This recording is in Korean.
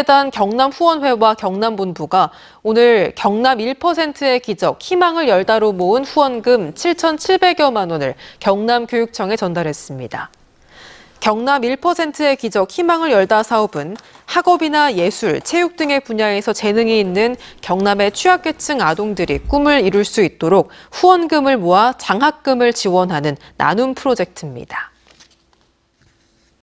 한국재단 경남 후원회와 경남본부가 오늘 경남 1%의 기적 희망을 열다로 모은 후원금 7,700여만 원을 경남교육청에 전달했습니다. 경남 1%의 기적 희망을 열다 사업은 학업이나 예술, 체육 등의 분야에서 재능이 있는 경남의 취약계층 아동들이 꿈을 이룰 수 있도록 후원금을 모아 장학금을 지원하는 나눔 프로젝트입니다.